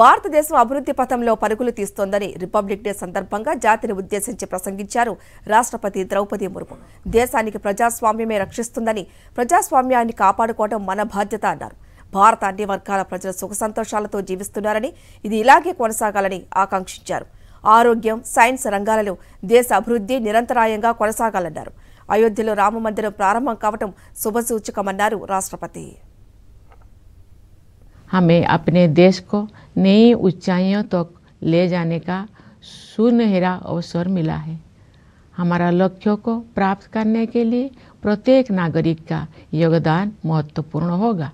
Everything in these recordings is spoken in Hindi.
భారతదేశం అభివృద్ధి పథంలో పరుగులు తీస్తోందని రిపబ్లిక్ డే సందర్భంగా జాతిని ఉద్దేశించి ప్రసంగించారు రాష్ట్రపతి ద్రౌపది ముర్ము దేశానికి ప్రజాస్వామ్యమే రక్షిస్తుందని ప్రజాస్వామ్యాన్ని కాపాడుకోవడం మన బాధ్యత అన్నారు భారత అన్ని వర్గాల ప్రజలు సుఖ సంతోషాలతో జీవిస్తున్నారని ఇది ఇలాగే కొనసాగాలని ఆకాంక్షించారు ఆరోగ్యం సైన్స్ రంగాలలో దేశ అభివృద్ధి నిరంతరాయంగా కొనసాగాలన్నారు అయోధ్యలో రామమందిరం ప్రారంభం కావటం శుభసూచకమన్నారు రాష్ట్రపతి హమే అప్నే देश नई ऊंचाइयों तक तो ले जाने का सुनहरा अवसर मिला है हमारा लक्ष्य को प्राप्त करने के लिए प्रत्येक नागरिक का योगदान महत्वपूर्ण होगा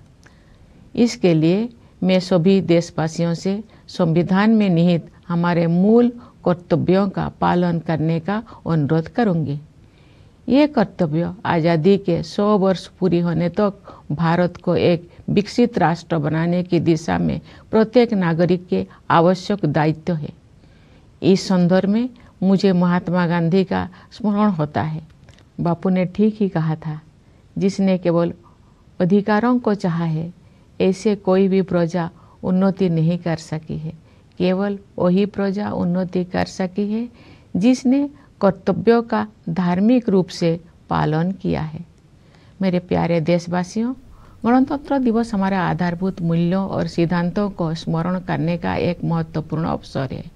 इसके लिए मैं सभी देशवासियों से संविधान में निहित हमारे मूल कर्तव्यों का पालन करने का अनुरोध करूंगी ये कर्तव्य आज़ादी के 100 वर्ष पूरी होने तक तो भारत को एक विकसित राष्ट्र बनाने की दिशा में प्रत्येक नागरिक के आवश्यक दायित्व है इस संदर्भ में मुझे महात्मा गांधी का स्मरण होता है बापू ने ठीक ही कहा था जिसने केवल अधिकारों को चाहा है ऐसे कोई भी प्रजा उन्नति नहीं कर सकी है केवल वही प्रजा उन्नति कर सकी है जिसने कर्तव्यों का धार्मिक रूप से पालन किया है मेरे प्यारे देशवासियों गणतंत्र दिवस हमारे आधारभूत मूल्यों और सिद्धांतों को स्मरण करने का एक महत्वपूर्ण अवसर है